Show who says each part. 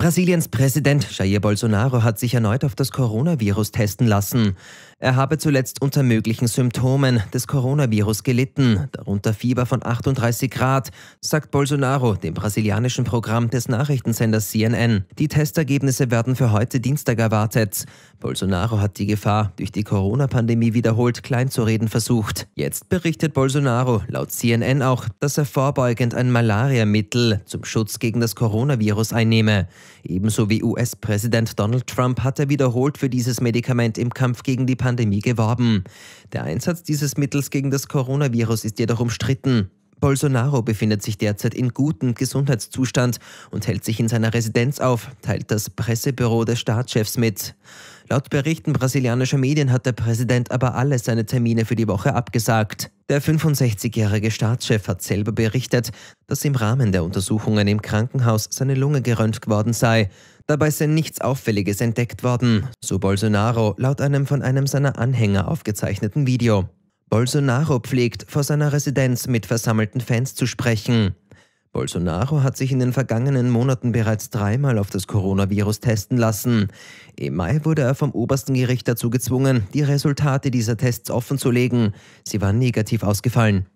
Speaker 1: Brasiliens Präsident Jair Bolsonaro hat sich erneut auf das Coronavirus testen lassen. Er habe zuletzt unter möglichen Symptomen des Coronavirus gelitten, darunter Fieber von 38 Grad, sagt Bolsonaro dem brasilianischen Programm des Nachrichtensenders CNN. Die Testergebnisse werden für heute Dienstag erwartet. Bolsonaro hat die Gefahr durch die Corona-Pandemie wiederholt kleinzureden versucht. Jetzt berichtet Bolsonaro laut CNN auch, dass er vorbeugend ein Malariamittel zum Schutz gegen das Coronavirus einnehme. Ebenso wie US-Präsident Donald Trump hat er wiederholt für dieses Medikament im Kampf gegen die Pandemie Pandemie geworben. Der Einsatz dieses Mittels gegen das Coronavirus ist jedoch umstritten. Bolsonaro befindet sich derzeit in gutem Gesundheitszustand und hält sich in seiner Residenz auf, teilt das Pressebüro des Staatschefs mit. Laut Berichten brasilianischer Medien hat der Präsident aber alle seine Termine für die Woche abgesagt. Der 65-jährige Staatschef hat selber berichtet, dass im Rahmen der Untersuchungen im Krankenhaus seine Lunge geröntgt worden sei. Dabei sei nichts Auffälliges entdeckt worden, so Bolsonaro laut einem von einem seiner Anhänger aufgezeichneten Video. Bolsonaro pflegt, vor seiner Residenz mit versammelten Fans zu sprechen. Bolsonaro hat sich in den vergangenen Monaten bereits dreimal auf das Coronavirus testen lassen. Im Mai wurde er vom obersten Gericht dazu gezwungen, die Resultate dieser Tests offenzulegen. Sie waren negativ ausgefallen.